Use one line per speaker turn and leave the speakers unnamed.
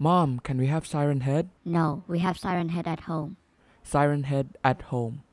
Mom, can we have Siren Head?
No, we have Siren Head at home.
Siren Head at home.